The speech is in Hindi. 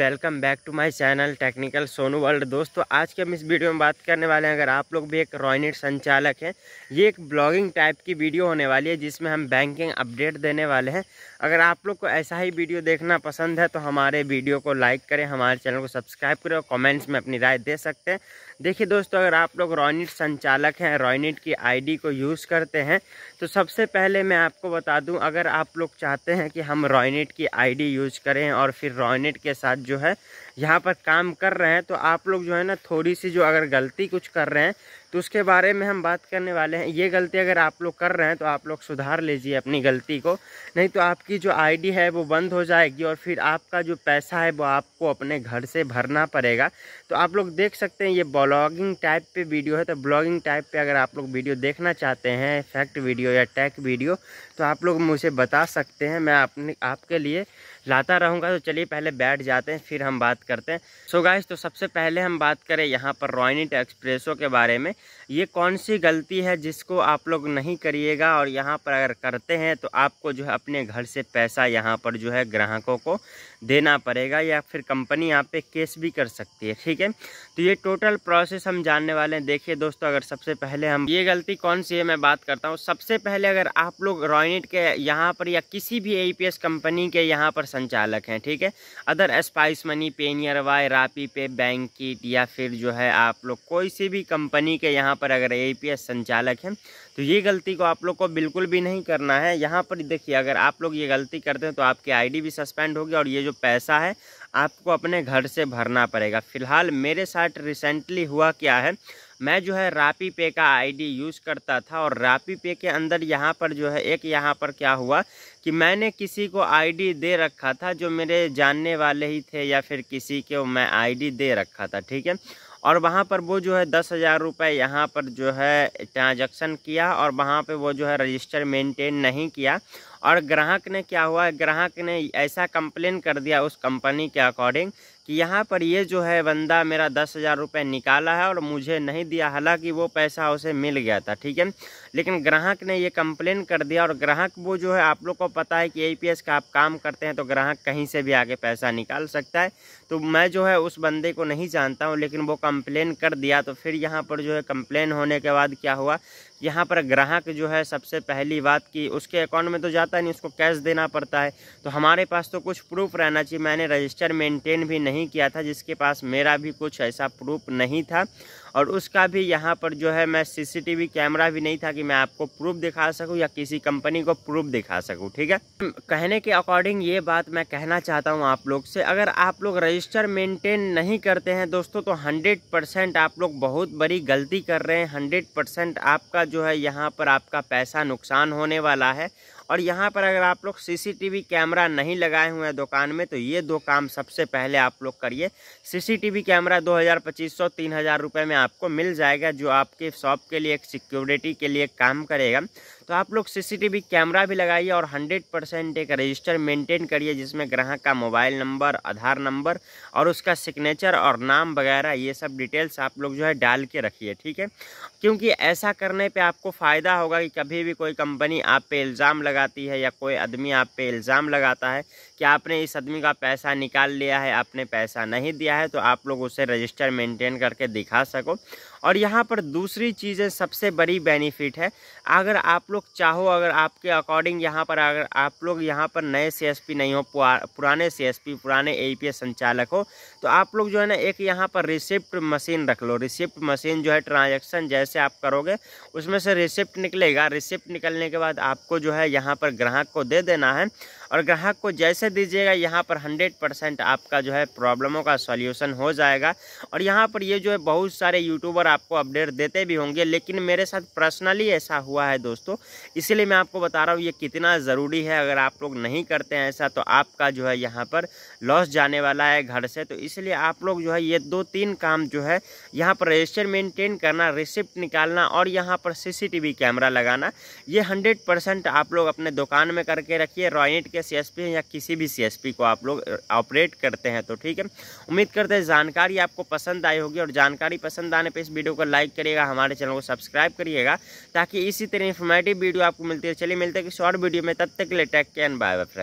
welcome back to my channel technical Sonu world दोस्तों आज के हम इस वीडियो में बात करने वाले हैं अगर आप लोग भी एक रॉयनेट संचालक हैं ये एक ब्लॉगिंग टाइप की वीडियो होने वाली है जिसमें हम बैंकिंग अपडेट देने वाले हैं अगर आप लोग को ऐसा ही वीडियो देखना पसंद है तो हमारे वीडियो को लाइक करें हमारे चैनल को सब्सक्राइब करें और कॉमेंट्स में अपनी राय दे सकते हैं देखिए दोस्तों अगर आप लोग रॉयनेट संचालक हैं रॉयनेट की आई को यूज़ करते हैं तो सबसे पहले मैं आपको बता दूँ अगर आप लोग चाहते हैं कि हम रॉयनेट की आई यूज़ करें और फिर रॉयनेट के साथ जो है यहाँ पर काम कर रहे हैं तो आप लोग जो है ना थोड़ी सी जो अगर गलती कुछ कर रहे हैं तो उसके बारे में हम बात करने वाले हैं ये गलती अगर आप लोग कर रहे हैं तो आप लोग सुधार लीजिए अपनी गलती को नहीं तो आपकी जो आईडी है वो बंद हो जाएगी और फिर आपका जो पैसा है वो आपको अपने घर से भरना पड़ेगा तो आप लोग देख सकते हैं ये ब्लॉगिंग टाइप पे वीडियो है तो ब्लॉगिंग टाइप पे अगर आप लोग वीडियो देखना चाहते हैं फैक्ट वीडियो या टैक वीडियो तो आप लोग मुझे बता सकते हैं मैं अपने आपके लिए लाता रहूँगा तो चलिए पहले बैठ जाते हैं फिर हम बात करते हैं सो so गाइस तो सबसे पहले हम बात करें यहाँ पर रॉयनिट एक्सप्रेसो के बारे में ये कौन सी गलती है जिसको आप लोग नहीं करिएगा और यहाँ पर अगर करते हैं तो आपको जो है अपने घर से पैसा यहाँ पर जो है ग्राहकों को देना पड़ेगा या फिर कंपनी यहाँ पे केस भी कर सकती है ठीक है तो ये टोटल प्रोसेस हम जानने वाले हैं देखिए दोस्तों अगर सबसे पहले हम ये गलती कौन सी है मैं बात करता हूँ सबसे पहले अगर आप लोग रॉयनिट के यहाँ पर या किसी भी ए कंपनी के यहाँ पर संचालक हैं ठीक है other Spice Money PayNearby RapiPay bank की या फिर जो है आप लोग कोई सी भी कंपनी के यहाँ पर अगर ए संचालक हैं तो ये गलती को आप लोग को बिल्कुल भी नहीं करना है यहाँ पर देखिए अगर आप लोग ये गलती करते हैं तो आपकी आईडी भी सस्पेंड होगी और ये जो पैसा है आपको अपने घर से भरना पड़ेगा फिलहाल मेरे साथ रिसेंटली हुआ क्या है मैं जो है रापी पे का आईडी यूज़ करता था और रापी पे के अंदर यहाँ पर जो है एक यहाँ पर क्या हुआ कि मैंने किसी को आईडी दे रखा था जो मेरे जानने वाले ही थे या फिर किसी के मैं आईडी दे रखा था ठीक है और वहाँ पर वो जो है दस हज़ार रुपये यहाँ पर जो है ट्रांजैक्शन किया और वहाँ पे वो जो है रजिस्टर मेंटेन नहीं किया और ग्राहक ने क्या हुआ ग्राहक ने ऐसा कंप्लेन कर दिया उस कंपनी के अकॉर्डिंग कि यहाँ पर ये जो है बंदा मेरा दस हज़ार रुपये निकाला है और मुझे नहीं दिया हालांकि वो पैसा उसे मिल गया था ठीक है लेकिन ग्राहक ने ये कंप्लेन कर दिया और ग्राहक वो जो है आप लोग को पता है कि ए का आप काम करते हैं तो ग्राहक कहीं से भी आगे पैसा निकाल सकता है तो मैं जो है उस बंदे को नहीं जानता हूँ लेकिन वो कंप्लेन कर दिया तो फिर यहाँ पर जो है कंप्लेन होने के बाद क्या हुआ यहाँ पर ग्राहक जो है सबसे पहली बात कि उसके अकाउंट में तो जाता नहीं उसको कैश देना पड़ता है तो हमारे पास तो कुछ प्रूफ रहना चाहिए मैंने रजिस्टर मेंटेन भी नहीं किया था जिसके पास मेरा भी कुछ ऐसा प्रूफ नहीं था और उसका भी यहाँ पर जो है मैं सीसीटीवी कैमरा भी नहीं था कि मैं आपको प्रूफ दिखा सकूँ या किसी कंपनी को प्रूफ दिखा सकूँ ठीक है कहने के अकॉर्डिंग ये बात मैं कहना चाहता हूँ आप लोग से अगर आप लोग रजिस्टर मेंटेन नहीं करते हैं दोस्तों तो हंड्रेड परसेंट आप लोग बहुत बड़ी गलती कर रहे हैं हंड्रेड परसेंट आपका जो है यहाँ पर आपका पैसा नुकसान होने वाला है और यहाँ पर अगर आप लोग सीसीटीवी कैमरा नहीं लगाए हुए हैं दुकान में तो ये दो काम सबसे पहले आप लोग करिए सीसीटीवी कैमरा दो हज़ार पच्चीस सौ तीन हज़ार रुपये में आपको मिल जाएगा जो आपके शॉप के लिए एक सिक्योरिटी के लिए काम करेगा तो आप लोग सीसीटीवी कैमरा भी लगाइए और 100 परसेंट एक रजिस्टर मेंटेन करिए जिसमें ग्राहक का मोबाइल नंबर आधार नंबर और उसका सिग्नेचर और नाम वगैरह ये सब डिटेल्स आप लोग जो है डाल के रखिए ठीक है क्योंकि ऐसा करने पे आपको फ़ायदा होगा कि कभी भी कोई कंपनी आप पे इल्ज़ाम लगाती है या कोई आदमी आप पे इल्ज़ाम लगाता है कि आपने इस आदमी का पैसा निकाल लिया है आपने पैसा नहीं दिया है तो आप लोग उसे रजिस्टर मेंटेन करके दिखा सको और यहाँ पर दूसरी चीज़ें सबसे बड़ी बेनिफिट है अगर आप लोग चाहो अगर आपके अकॉर्डिंग यहाँ पर अगर आप लोग यहाँ पर नए सीएसपी नहीं हो पुराने सीएसपी पुराने ए संचालक हो तो आप लोग जो है ना एक यहाँ पर रिसिप्ट मशीन रख लो रिसिप्ट मशीन जो है ट्रांजेक्शन जैसे आप करोगे उसमें से रिसिप्ट निकलेगा रिसिप्ट निकलने के बाद आपको जो है यहाँ पर ग्राहक को दे देना है और ग्राहक को जैसे दीजिएगा यहाँ पर हंड्रेड परसेंट आपका जो है प्रॉब्लमों का सॉल्यूशन हो जाएगा और यहाँ पर ये जो है बहुत सारे यूट्यूबर आपको अपडेट देते भी होंगे लेकिन मेरे साथ पर्सनली ऐसा हुआ है दोस्तों इसीलिए मैं आपको बता रहा हूँ ये कितना ज़रूरी है अगर आप लोग नहीं करते हैं ऐसा तो आपका जो है यहाँ पर लॉस जाने वाला है घर से तो इसलिए आप लोग जो है ये दो तीन काम जो है यहाँ पर रजिस्टर मेंटेन करना रिसिप्ट निकालना और यहाँ पर सीसीटीवी कैमरा लगाना ये हंड्रेड आप लोग अपने दुकान में करके रखिए रॉयट के सी या किसी भी सी को आप लोग ऑपरेट करते हैं तो ठीक है उम्मीद करते हैं जानकारी आपको पसंद आई होगी और जानकारी पसंद आने पर इस वीडियो को लाइक करिएगा हमारे चैनल को सब्सक्राइब करिएगा ताकि इसी तरह इन्फॉर्मेटिव वीडियो आपको मिलती है चलिए मिलते हैं कि शॉर्ट वीडियो में तब तक ले take care bye bye friend